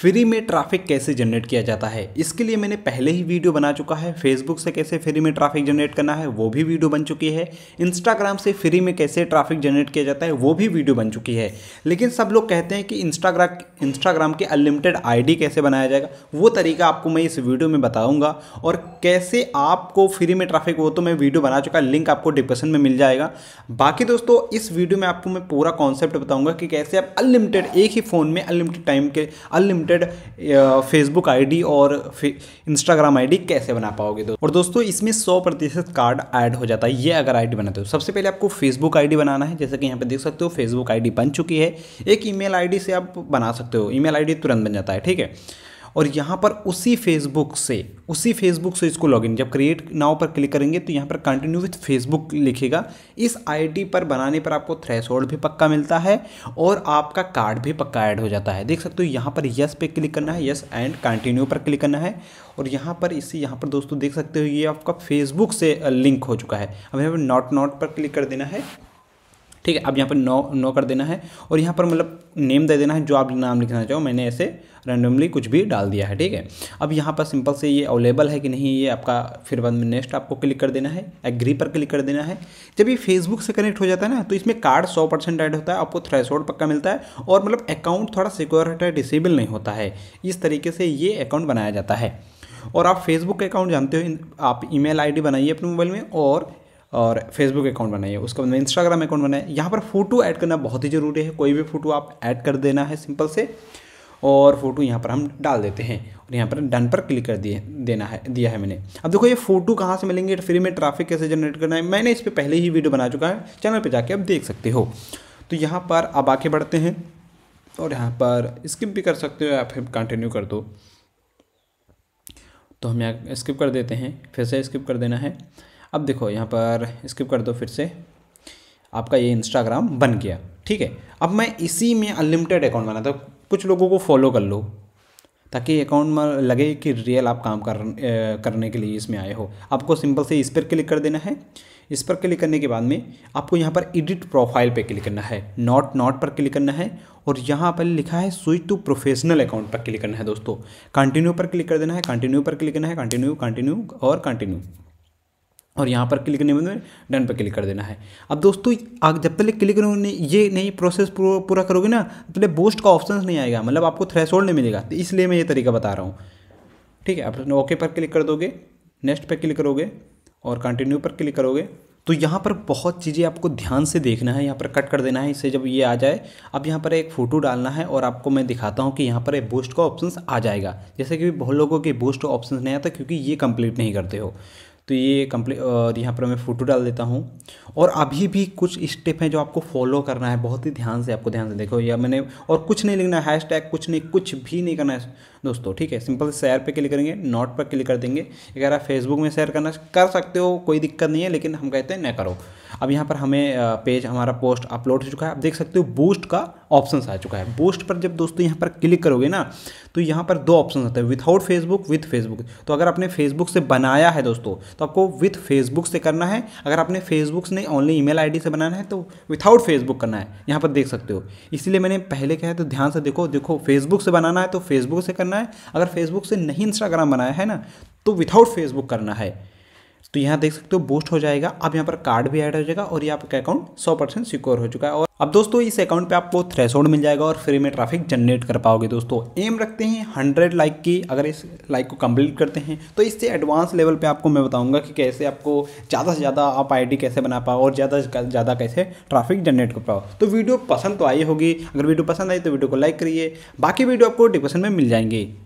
free में traffic कैसे generate किया जाता है इसके लिए मैंने पहले ही वीडियो बना चुका है फेसबुक से कैसे फ्री में ट्रैफिक जनरेट करना है वो भी वीडियो बन चुकी है इंस्टाग्राम से फ्री में कैसे ट्रैफिक जनरेट किया जाता है वो भी वीडियो बन चुकी है लेकिन सब लोग कहते हैं कि इंस्टाग्राम इंस्टाग्राम के अनलिमिटेड आई कैसे बनाया जाएगा वो तरीका आपको मैं इस वीडियो में बताऊँगा और कैसे आपको फ्री में ट्राफिक वो तो मैं वीडियो बना चुका लिंक आपको डिस्क्रिप्शन में मिल जाएगा बाकी दोस्तों इस वीडियो में आपको मैं पूरा कॉन्सेप्ट बताऊँगा कि कैसे आप अनलिमिटेड एक ही फ़ोन में अनलिमिटेड टाइम के अनलिमिटेड अनलिमिटेड फेसबुक आईडी और इंस्टाग्राम आईडी कैसे बना पाओगे दोस्तों और दोस्तों इसमें सौ प्रतिशत कार्ड ऐड हो जाता है ये अगर आईडी बनाते हो सबसे पहले आपको फेसबुक आईडी बनाना है जैसे कि यहाँ पे देख सकते हो फेसबुक आईडी बन चुकी है एक ईमेल आईडी से आप बना सकते हो ईमेल आईडी तुरंत बन जाता है ठीक है और यहाँ पर उसी फेसबुक से उसी फेसबुक से इसको लॉगिन जब क्रिएट नाव पर क्लिक करेंगे तो यहाँ पर कंटिन्यू विथ फेसबुक लिखेगा इस आईडी पर बनाने पर आपको थ्रेस भी पक्का मिलता है और आपका कार्ड भी पक्का ऐड हो जाता है देख सकते हो यहाँ पर यस पे क्लिक करना है यस एंड कंटिन्यू पर क्लिक करना है और यहाँ पर इसी यहाँ पर दोस्तों देख सकते हो ये आपका फेसबुक से लिंक हो चुका है अब यहाँ पर नॉट नॉट पर क्लिक कर देना है ठीक है अब यहाँ पर नो नो कर देना है और यहाँ पर मतलब नेम दे देना है जो आप नाम लिखना चाहो मैंने ऐसे रैंडमली कुछ भी डाल दिया है ठीक है अब यहाँ पर सिंपल से ये अवेलेबल है कि नहीं ये आपका फिर बाद में नेक्स्ट आपको क्लिक कर देना है एग्री पर क्लिक कर देना है जब ये फेसबुक से कनेक्ट हो जाता है ना तो इसमें कार्ड सौ परसेंट ऐड होता है आपको थ्रेसोड पक्का मिलता है और मतलब अकाउंट थोड़ा सिक्योर है डिसेबल नहीं होता है इस तरीके से ये अकाउंट बनाया जाता है और आप फेसबुक अकाउंट जानते हो आप ईमेल आईडी बनाइए अपने मोबाइल में और और फेसबुक अकाउंट बनाइए उसके बाद में इंस्टाग्राम अकाउंट बनाए यहाँ पर फोटो ऐड करना बहुत ही ज़रूरी है कोई भी फोटो आप ऐड कर देना है सिंपल से और फोटो यहाँ पर हम डाल देते हैं और यहाँ पर डन पर क्लिक कर दिए देना है दिया है मैंने अब देखो ये फोटो कहाँ से मिलेंगे फ्री में ट्रैफिक कैसे जनरेट करना है मैंने इस पर पहले ही वीडियो बना चुका है चैनल पर जाके आप देख सकते हो तो यहाँ पर आप आगे बढ़ते हैं और यहाँ पर स्किप भी कर सकते हो या फिर कंटिन्यू कर दो तो हम यहाँ स्किप कर देते हैं फिर से स्किप कर देना है अब देखो यहाँ पर स्किप कर दो फिर से आपका ये इंस्टाग्राम बन गया ठीक है अब मैं इसी में अनलिमिटेड अकाउंट बनाता हूँ कुछ लोगों को फॉलो कर लो ताकि अकाउंट में लगे कि रियल आप काम कर करने के लिए इसमें आए हो आपको सिंपल से इस पर क्लिक कर देना है इस पर क्लिक करने के बाद में आपको यहाँ पर एडिट प्रोफाइल पे क्लिक करना है नॉट नॉट पर क्लिक करना है और यहाँ पर लिखा है स्विच टू प्रोफेशनल अकाउंट पर क्लिक करना है दोस्तों कंटिन्यू पर क्लिक कर देना है कंटिन्यू पर क्लिक करना है कंटिन्यू कंटिन्यू और कंटिन्यू और यहाँ पर क्लिक नहीं में डन पर क्लिक कर देना है अब दोस्तों आप जब तक क्लिक करोगे ये नहीं प्रोसेस पूरा करोगे ना तब तक बोस्ट का ऑप्शन नहीं आएगा मतलब आपको थ्रेशोल्ड नहीं मिलेगा तो इसलिए मैं ये तरीका बता रहा हूँ ठीक है आप ओके पर क्लिक कर दोगे नेक्स्ट पर क्लिक करोगे और कंटिन्यू पर क्लिक करोगे तो यहाँ पर बहुत चीज़ें आपको ध्यान से देखना है यहाँ पर कट कर देना है इससे जब ये आ जाए अब यहाँ पर एक फ़ोटो डालना है और आपको मैं दिखाता हूँ कि यहाँ पर एक बूस्ट का ऑप्शन आ जाएगा जैसे कि बहुत लोगों के बूस्ट ऑप्शन नहीं आता क्योंकि ये कंप्लीट नहीं करते हो तो ये कम्प्लीट और यहाँ पर मैं फ़ोटो डाल देता हूँ और अभी भी कुछ स्टेप हैं जो आपको फॉलो करना है बहुत ही ध्यान से आपको ध्यान से देखो या मैंने और कुछ नहीं लिखना है हैश कुछ नहीं कुछ भी नहीं करना है दोस्तों ठीक है सिंपल शेयर पे क्लिक करेंगे नोट पर क्लिक कर देंगे अगर आप फेसबुक में शेयर करना कर सकते हो कोई दिक्कत नहीं है लेकिन हम कहते हैं न करो अब यहाँ पर हमें पेज हमारा पोस्ट अपलोड हो चुका है आप देख सकते हो बूस्ट का ऑप्शन आ चुका है बूस्ट पर जब दोस्तों यहाँ पर क्लिक करोगे ना तो यहाँ पर दो ऑप्शन आते हैं विथआउट फेसबुक विथ फेसबुक तो अगर आपने फेसबुक से बनाया है दोस्तों तो आपको विथ फेसबुक से करना है अगर आपने फेसबुक से ओनली ईमेल आईडी से बनाना है तो विथआउट फेसबुक करना है यहाँ पर देख सकते हो इसीलिए मैंने पहले कहा है तो ध्यान से देखो देखो फेसबुक से बनाना है तो फेसबुक से करना है अगर फेसबुक से नहीं इंस्टाग्राम बनाया है ना तो विथआउट फेसबुक करना है तो यहाँ देख सकते हो बूस्ट हो जाएगा अब यहाँ पर कार्ड भी ऐड हो जाएगा और ये आपका अकाउंट सौ परसेंट सिक्योर हो चुका है और अब दोस्तों इस अकाउंट पे आपको थ्रेशोल्ड मिल जाएगा और फ्री में ट्रैफिक जनरेट कर पाओगे दोस्तों एम रखते हैं हंड्रेड लाइक की अगर इस लाइक को कंप्लीट करते हैं तो इससे एडवांस लेवल पर आपको मैं बताऊंगा कि कैसे आपको ज़्यादा से ज़्यादा आप आई कैसे बना पाओ और ज़्यादा से ज़्यादा कैसे ट्राफिक जनरेट कर पाओ तो वीडियो पसंद तो आई होगी अगर वीडियो पसंद आई तो वीडियो को लाइक करिए बाकी वीडियो आपको डिस्क्रिप्शन में मिल जाएंगे